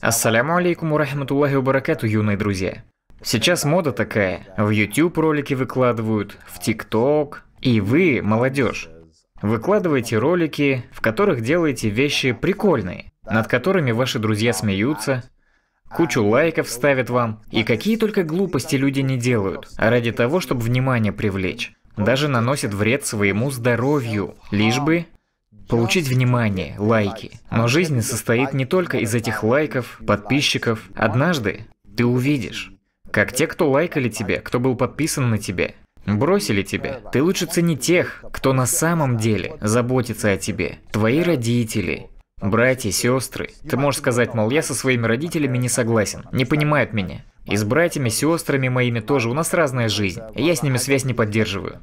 Ассаляму алейкум урахматуллахи убаракату, юные друзья. Сейчас мода такая. В YouTube ролики выкладывают, в TikTok. И вы, молодежь, выкладываете ролики, в которых делаете вещи прикольные, над которыми ваши друзья смеются, кучу лайков ставят вам. И какие только глупости люди не делают, а ради того, чтобы внимание привлечь. Даже наносят вред своему здоровью, лишь бы получить внимание, лайки. Но жизнь состоит не только из этих лайков, подписчиков. Однажды ты увидишь, как те, кто лайкали тебя, кто был подписан на тебя, бросили тебя. Ты лучше цени тех, кто на самом деле заботится о тебе. Твои родители, братья, сестры. Ты можешь сказать, мол, я со своими родителями не согласен, не понимают меня. И с братьями, сестрами моими тоже у нас разная жизнь, я с ними связь не поддерживаю.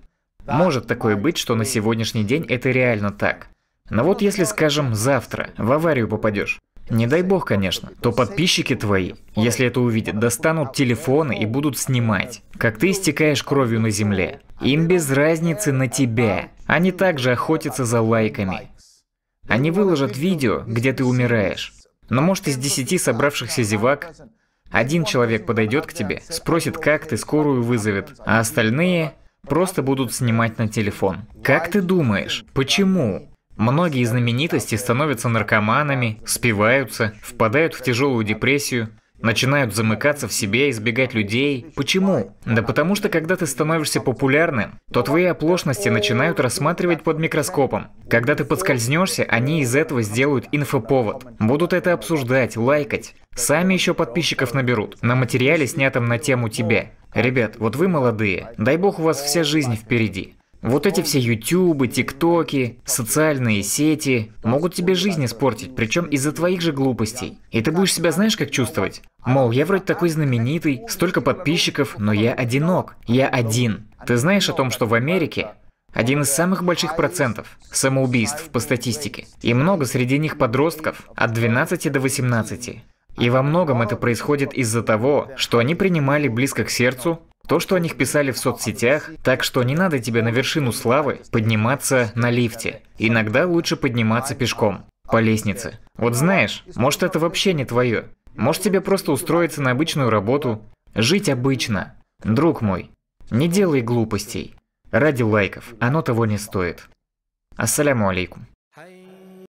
Может такое быть, что на сегодняшний день это реально так. Но вот если, скажем, завтра в аварию попадешь, не дай бог, конечно, то подписчики твои, если это увидят, достанут телефоны и будут снимать, как ты истекаешь кровью на земле. Им без разницы на тебя. Они также охотятся за лайками. Они выложат видео, где ты умираешь. Но может из десяти собравшихся зевак один человек подойдет к тебе, спросит, как ты, скорую вызовет, а остальные просто будут снимать на телефон. Как ты думаешь, почему? Многие знаменитости становятся наркоманами, спиваются, впадают в тяжелую депрессию, начинают замыкаться в себе, избегать людей. Почему? Да потому что когда ты становишься популярным, то твои оплошности начинают рассматривать под микроскопом. Когда ты подскользнешься, они из этого сделают инфоповод. Будут это обсуждать, лайкать. Сами еще подписчиков наберут. На материале, снятом на тему тебя. Ребят, вот вы молодые. Дай бог у вас вся жизнь впереди. Вот эти все ютубы, тиктоки, социальные сети могут тебе жизнь испортить, причем из-за твоих же глупостей. И ты будешь себя знаешь как чувствовать? Мол, я вроде такой знаменитый, столько подписчиков, но я одинок, я один. Ты знаешь о том, что в Америке один из самых больших процентов самоубийств по статистике. И много среди них подростков от 12 до 18. И во многом это происходит из-за того, что они принимали близко к сердцу то, что о них писали в соцсетях, так что не надо тебе на вершину славы подниматься на лифте. Иногда лучше подниматься пешком, по лестнице. Вот знаешь, может это вообще не твое. Может тебе просто устроиться на обычную работу, жить обычно. Друг мой, не делай глупостей. Ради лайков, оно того не стоит. Ассаляму алейкум.